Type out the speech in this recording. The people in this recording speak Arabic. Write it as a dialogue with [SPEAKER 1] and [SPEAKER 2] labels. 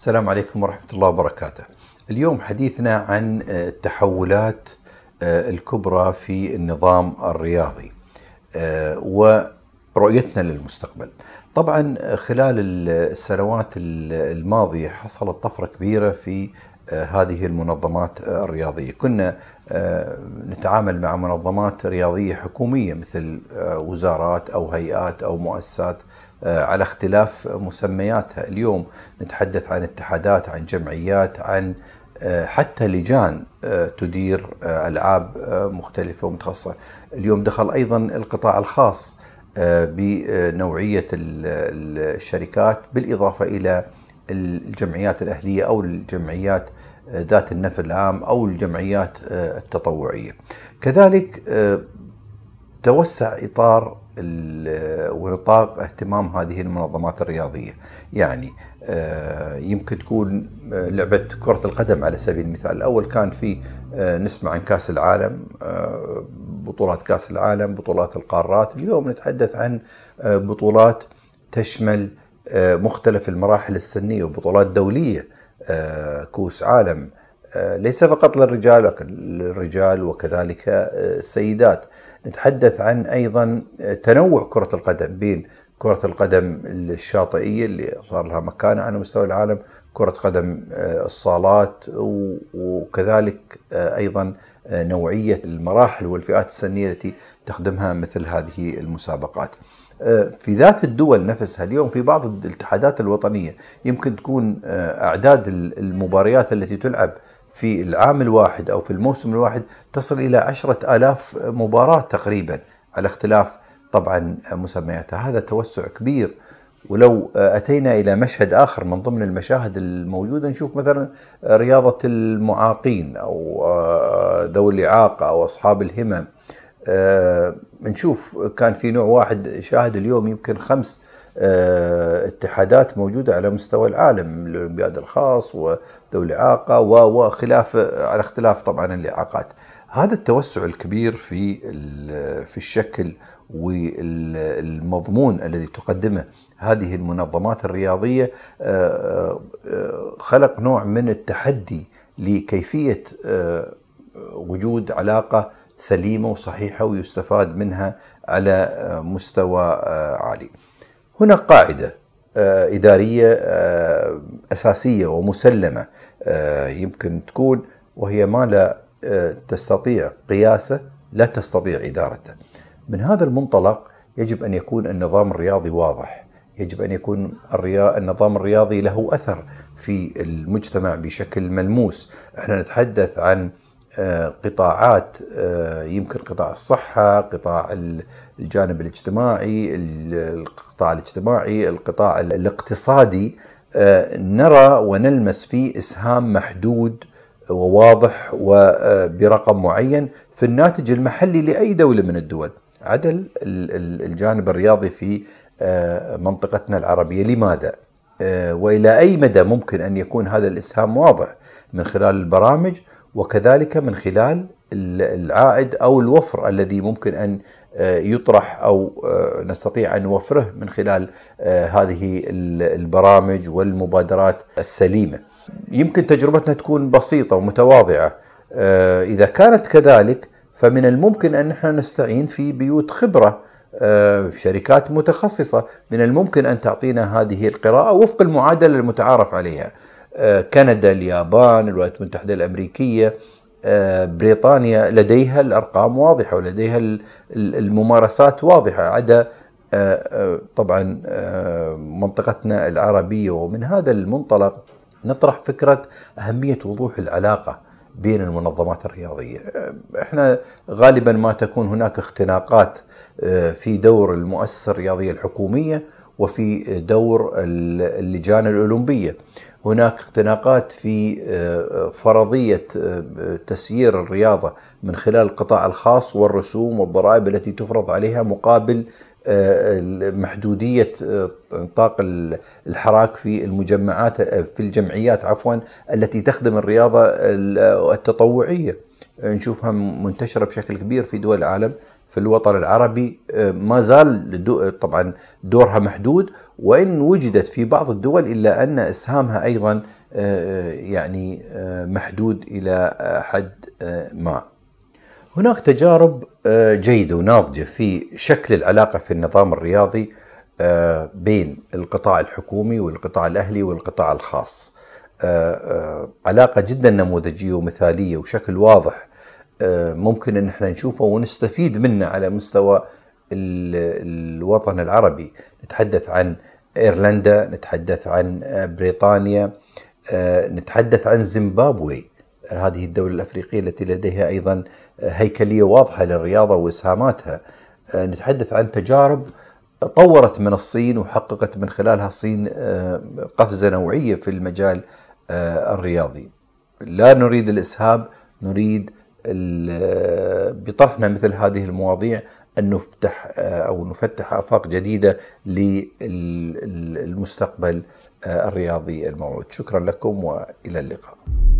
[SPEAKER 1] السلام عليكم ورحمة الله وبركاته. اليوم حديثنا عن آه، التحولات آه، الكبرى في النظام الرياضي آه، ورؤيتنا للمستقبل. طبعا خلال السنوات الماضية حصلت طفرة كبيرة في هذه المنظمات الرياضيه، كنا آه، نتعامل مع منظمات رياضيه حكوميه مثل آه، وزارات او هيئات او مؤسسات آه، على اختلاف مسمياتها، اليوم نتحدث عن اتحادات، عن جمعيات، عن حتى لجان تدير العاب مختلفه ومتخصصه، اليوم دخل ايضا القطاع الخاص بنوعيه الشركات بالاضافه الى الجمعيات الأهلية أو الجمعيات آه، ذات النفع العام أو الجمعيات آه، التطوعية كذلك آه، توسع إطار ونطاق اهتمام هذه المنظمات الرياضية يعني يمكن تكون لعبة كرة القدم على سبيل المثال الأول كان في نسمع عن كأس العالم بطولات كأس العالم بطولات القارات اليوم نتحدث عن بطولات تشمل آه، مختلف المراحل السنيه وبطولات دوليه آه، كوس عالم آه، ليس فقط للرجال لكن للرجال وكذلك السيدات نتحدث عن ايضا تنوع كره القدم بين كرة القدم الشاطئية اللي صار لها مكانة على مستوى العالم كرة قدم آه، الصالات وكذلك آه، أيضا آه، نوعية المراحل والفئات السنية التي تخدمها مثل هذه المسابقات في ذات الدول نفسها اليوم في بعض الاتحادات الوطنية يمكن تكون أعداد المباريات التي تلعب في العام الواحد أو في الموسم الواحد تصل إلى عشرة آلاف مباراة تقريبا على اختلاف طبعا مسمياتها هذا توسع كبير ولو اتينا الى مشهد اخر من ضمن المشاهد الموجوده نشوف مثلا رياضه المعاقين او ذوي الاعاقه او اصحاب الهمم آه، نشوف كان في نوع واحد شاهد اليوم يمكن خمس آه، اتحادات موجودة على مستوى العالم الأولمبياد الخاص وذوي الإعاقة وخلاف على اختلاف طبعا الإعاقات هذا التوسع الكبير في في الشكل والمضمون الذي تقدمه هذه المنظمات الرياضية آه، آه، خلق نوع من التحدي لكيفية وجود علاقة سليمة وصحيحة ويستفاد منها على مستوى عالي هنا قاعده آه، اداريه آه، اساسيه ومسلمه آه، يمكن تكون وهي ما لا تستطيع قياسه لا تستطيع ادارته. من هذا المنطلق يجب ان يكون النظام الرياضي واضح، يجب ان يكون النظام الرياضي له اثر في المجتمع بشكل ملموس، احنا نتحدث عن آه، قطاعات آه، يمكن قطاع الصحة قطاع الجانب الاجتماعي القطاع الاجتماعي القطاع الاقتصادي آه، نرى ونلمس فيه إسهام محدود وواضح وبرقم معين في الناتج المحلي لأي دولة من الدول عدل الجانب الرياضي في منطقتنا العربية لماذا؟ وإلى أي مدى ممكن أن يكون هذا الإسهام واضح من خلال البرامج وكذلك من خلال العائد او الوفر الذي ممكن ان آه، يطرح او آه، نستطيع ان نوفره من خلال آه، هذه البرامج والمبادرات السليمه. يمكن تجربتنا تكون بسيطه ومتواضعه. اذا كانت كذلك فمن الممكن ان نحن نستعين في بيوت خبره شركات متخصصه من الممكن ان تعطينا هذه القراءه وفق المعادله المتعارف عليها. آه، كندا اليابان الولايات المتحدة الأمريكية آه، بريطانيا لديها الأرقام واضحة ولديها الممارسات واضحة عدا آه، طبعا منطقتنا العربية ومن هذا المنطلق نطرح فكرة أهمية وضوح العلاقة بين المنظمات الرياضية احنا غالبا ما تكون هناك اختناقات في دور المؤسسة الرياضية الحكومية وفي دور اللجان الاولمبيه هناك اختناقات في آه، فرضيه آه، تسيير الرياضه من خلال القطاع الخاص والرسوم والضرائب التي تفرض عليها مقابل آه، محدوديه نطاق الحراك في المجمعات في الجمعيات عفوا التي تخدم الرياضه التطوعيه نشوفها منتشره بشكل كبير في دول العالم في الوطن العربي آه، ما زال طبعا دورها محدود وان وجدت في بعض الدول الا ان اسهامها ايضا آه، آه، يعني محدود الى حد ما. هناك تجارب جيده وناضجه في شكل العلاقه في النظام الرياضي بين القطاع الحكومي والقطاع الاهلي والقطاع الخاص. علاقه جدا نموذجيه ومثاليه وشكل واضح آه، ممكن ان احنا نشوفه ونستفيد منه على مستوى الوطن العربي نتحدث عن ايرلندا نتحدث عن آه، بريطانيا آه، نتحدث عن زيمبابوي هذه الدولة الأفريقية التي لديها أيضا هيكلية واضحة للرياضة وإسهاماتها نتحدث عن تجارب طورت من الصين وحققت من خلالها الصين قفزة نوعية في المجال الرياضي لا نريد الإسهاب نريد بطرحنا مثل هذه المواضيع أن نفتح آه، أو نفتح آفاق جديدة للمستقبل آه، الرياضي الموعود شكرا لكم وإلى اللقاء